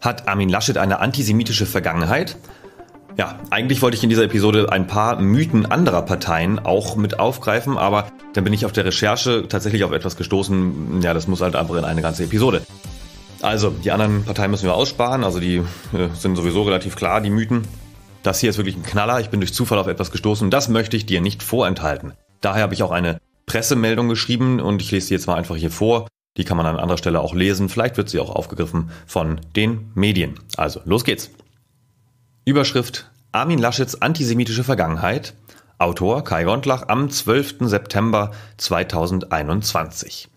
Hat Armin Laschet eine antisemitische Vergangenheit? Ja, eigentlich wollte ich in dieser Episode ein paar Mythen anderer Parteien auch mit aufgreifen, aber dann bin ich auf der Recherche tatsächlich auf etwas gestoßen. Ja, das muss halt einfach in eine ganze Episode. Also, die anderen Parteien müssen wir aussparen, also die äh, sind sowieso relativ klar, die Mythen. Das hier ist wirklich ein Knaller, ich bin durch Zufall auf etwas gestoßen und das möchte ich dir nicht vorenthalten. Daher habe ich auch eine Pressemeldung geschrieben und ich lese sie jetzt mal einfach hier vor. Die kann man an anderer Stelle auch lesen. Vielleicht wird sie auch aufgegriffen von den Medien. Also, los geht's. Überschrift Armin Laschets antisemitische Vergangenheit. Autor Kai Gondlach am 12. September 2021.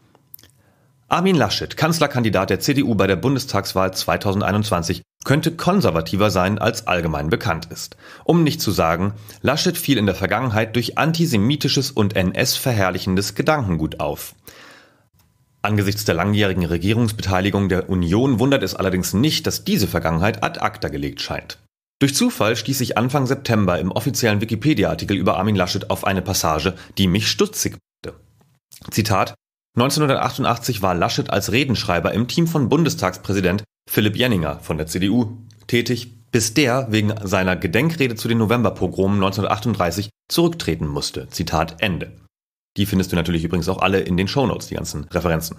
Armin Laschet, Kanzlerkandidat der CDU bei der Bundestagswahl 2021, könnte konservativer sein, als allgemein bekannt ist. Um nicht zu sagen, Laschet fiel in der Vergangenheit durch antisemitisches und NS-verherrlichendes Gedankengut auf. Angesichts der langjährigen Regierungsbeteiligung der Union wundert es allerdings nicht, dass diese Vergangenheit ad acta gelegt scheint. Durch Zufall stieß ich Anfang September im offiziellen Wikipedia-Artikel über Armin Laschet auf eine Passage, die mich stutzig machte. Zitat 1988 war Laschet als Redenschreiber im Team von Bundestagspräsident Philipp Jenninger von der CDU tätig, bis der wegen seiner Gedenkrede zu den Novemberpogromen 1938 zurücktreten musste. Zitat Ende. Die findest du natürlich übrigens auch alle in den Shownotes, die ganzen Referenzen.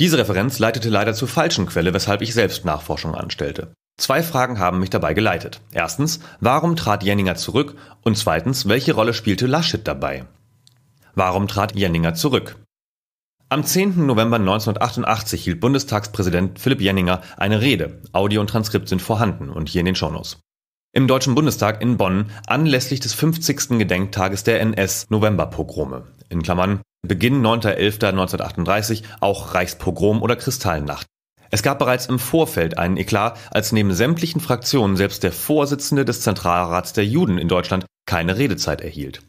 Diese Referenz leitete leider zur falschen Quelle, weshalb ich selbst Nachforschung anstellte. Zwei Fragen haben mich dabei geleitet. Erstens, warum trat Jenninger zurück? Und zweitens, welche Rolle spielte Laschet dabei? Warum trat Jenninger zurück? Am 10. November 1988 hielt Bundestagspräsident Philipp Jenninger eine Rede. Audio und Transkript sind vorhanden und hier in den Shownotes. Im Deutschen Bundestag in Bonn anlässlich des 50. Gedenktages der NS-Novemberpogrome in Klammern Beginn 9.11.1938 auch Reichspogrom oder Kristallnacht. Es gab bereits im Vorfeld einen Eklat, als neben sämtlichen Fraktionen selbst der Vorsitzende des Zentralrats der Juden in Deutschland keine Redezeit erhielt.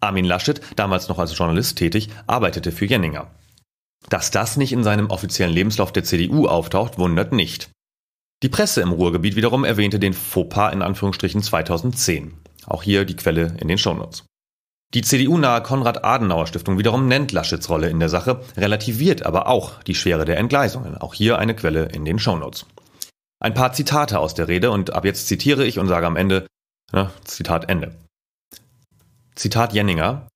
Armin Laschet, damals noch als Journalist tätig, arbeitete für Jenninger. Dass das nicht in seinem offiziellen Lebenslauf der CDU auftaucht, wundert nicht. Die Presse im Ruhrgebiet wiederum erwähnte den Fauxpas in Anführungsstrichen 2010. Auch hier die Quelle in den Shownotes. Die CDU-nahe Konrad-Adenauer-Stiftung wiederum nennt Laschets Rolle in der Sache, relativiert aber auch die Schwere der Entgleisungen. Auch hier eine Quelle in den Shownotes. Ein paar Zitate aus der Rede und ab jetzt zitiere ich und sage am Ende, na, Zitat Ende. Zitat Jenninger.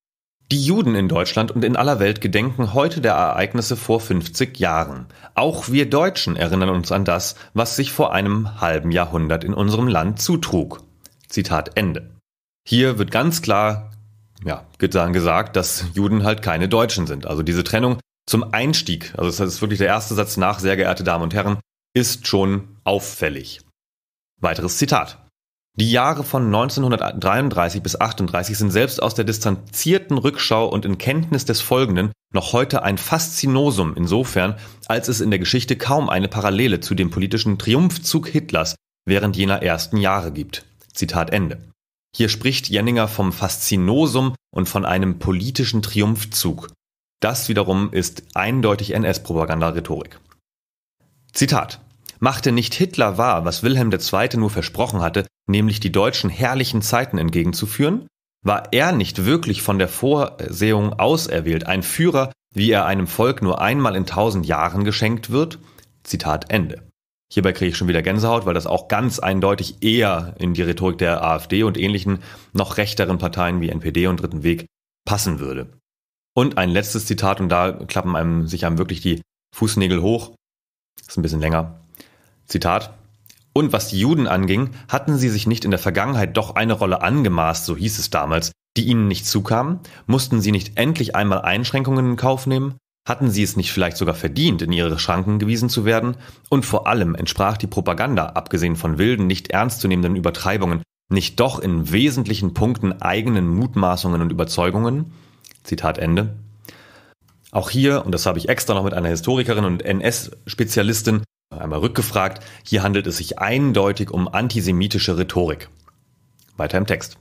Die Juden in Deutschland und in aller Welt gedenken heute der Ereignisse vor 50 Jahren. Auch wir Deutschen erinnern uns an das, was sich vor einem halben Jahrhundert in unserem Land zutrug. Zitat Ende. Hier wird ganz klar ja, gesagt, dass Juden halt keine Deutschen sind. Also diese Trennung zum Einstieg, also das ist wirklich der erste Satz nach, sehr geehrte Damen und Herren, ist schon auffällig. Weiteres Zitat. Die Jahre von 1933 bis 38 sind selbst aus der distanzierten Rückschau und in Kenntnis des Folgenden noch heute ein Faszinosum insofern, als es in der Geschichte kaum eine Parallele zu dem politischen Triumphzug Hitlers während jener ersten Jahre gibt. Zitat Ende. Hier spricht Jenninger vom Faszinosum und von einem politischen Triumphzug. Das wiederum ist eindeutig NS-Propagandarhetorik. Zitat. Machte nicht Hitler wahr, was Wilhelm II. nur versprochen hatte, nämlich die Deutschen herrlichen Zeiten entgegenzuführen? War er nicht wirklich von der Vorsehung auserwählt, ein Führer, wie er einem Volk nur einmal in tausend Jahren geschenkt wird? Zitat Ende. Hierbei kriege ich schon wieder Gänsehaut, weil das auch ganz eindeutig eher in die Rhetorik der AfD und ähnlichen noch rechteren Parteien wie NPD und Dritten Weg passen würde. Und ein letztes Zitat, und da klappen einem, sich einem wirklich die Fußnägel hoch. ist ein bisschen länger. Zitat. Und was die Juden anging, hatten sie sich nicht in der Vergangenheit doch eine Rolle angemaßt, so hieß es damals, die ihnen nicht zukam? Mussten sie nicht endlich einmal Einschränkungen in Kauf nehmen? Hatten sie es nicht vielleicht sogar verdient, in ihre Schranken gewiesen zu werden? Und vor allem entsprach die Propaganda, abgesehen von wilden, nicht ernstzunehmenden Übertreibungen, nicht doch in wesentlichen Punkten eigenen Mutmaßungen und Überzeugungen? Zitat Ende. Auch hier, und das habe ich extra noch mit einer Historikerin und NS-Spezialistin einmal rückgefragt, hier handelt es sich eindeutig um antisemitische Rhetorik. Weiter im Text.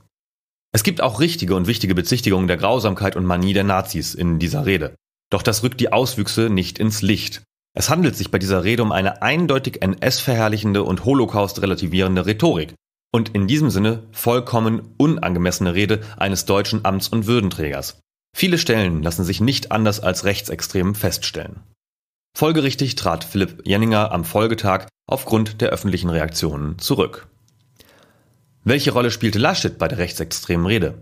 Es gibt auch richtige und wichtige Bezichtigungen der Grausamkeit und Manie der Nazis in dieser Rede. Doch das rückt die Auswüchse nicht ins Licht. Es handelt sich bei dieser Rede um eine eindeutig NS-verherrlichende und Holocaust-relativierende Rhetorik und in diesem Sinne vollkommen unangemessene Rede eines deutschen Amts- und Würdenträgers. Viele Stellen lassen sich nicht anders als rechtsextrem feststellen. Folgerichtig trat Philipp Jenninger am Folgetag aufgrund der öffentlichen Reaktionen zurück. Welche Rolle spielte Laschet bei der rechtsextremen Rede?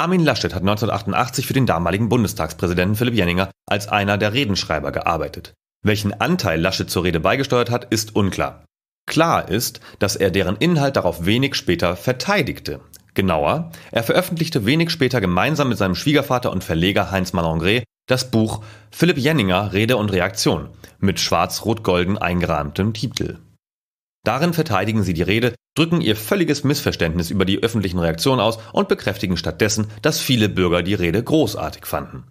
Armin Laschet hat 1988 für den damaligen Bundestagspräsidenten Philipp Jenninger als einer der Redenschreiber gearbeitet. Welchen Anteil Laschet zur Rede beigesteuert hat, ist unklar. Klar ist, dass er deren Inhalt darauf wenig später verteidigte. Genauer, er veröffentlichte wenig später gemeinsam mit seinem Schwiegervater und Verleger Heinz Malongre das Buch Philipp Jenninger Rede und Reaktion mit schwarz-rot-golden eingerahmtem Titel. Darin verteidigen sie die Rede, drücken ihr völliges Missverständnis über die öffentlichen Reaktionen aus und bekräftigen stattdessen, dass viele Bürger die Rede großartig fanden.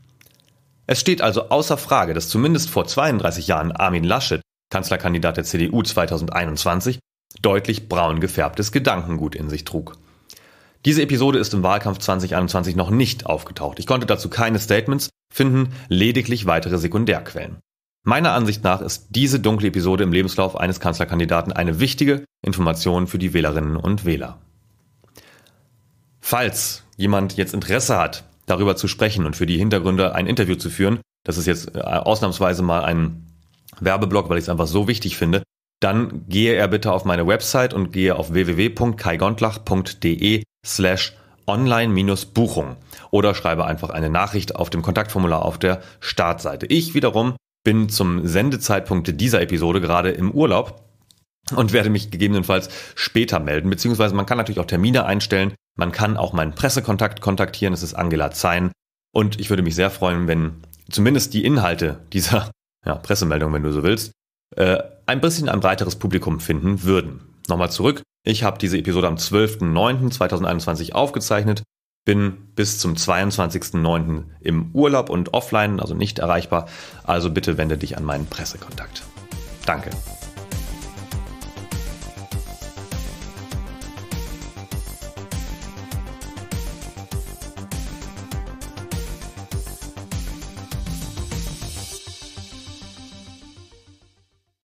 Es steht also außer Frage, dass zumindest vor 32 Jahren Armin Laschet, Kanzlerkandidat der CDU 2021, deutlich braun gefärbtes Gedankengut in sich trug. Diese Episode ist im Wahlkampf 2021 noch nicht aufgetaucht. Ich konnte dazu keine Statements finden, lediglich weitere Sekundärquellen. Meiner Ansicht nach ist diese dunkle Episode im Lebenslauf eines Kanzlerkandidaten eine wichtige Information für die Wählerinnen und Wähler. Falls jemand jetzt Interesse hat, darüber zu sprechen und für die Hintergründe ein Interview zu führen, das ist jetzt äh, ausnahmsweise mal ein Werbeblock, weil ich es einfach so wichtig finde, dann gehe er bitte auf meine Website und gehe auf www.kaigontlach.de slash online-buchung oder schreibe einfach eine Nachricht auf dem Kontaktformular auf der Startseite. Ich wiederum bin zum Sendezeitpunkt dieser Episode gerade im Urlaub und werde mich gegebenenfalls später melden. Beziehungsweise man kann natürlich auch Termine einstellen. Man kann auch meinen Pressekontakt kontaktieren. Es ist Angela Zein. Und ich würde mich sehr freuen, wenn zumindest die Inhalte dieser ja, Pressemeldung, wenn du so willst, äh, ein bisschen ein breiteres Publikum finden würden. Nochmal zurück. Ich habe diese Episode am 12.09.2021 aufgezeichnet bin bis zum 22.09. im Urlaub und offline, also nicht erreichbar. Also bitte wende dich an meinen Pressekontakt. Danke.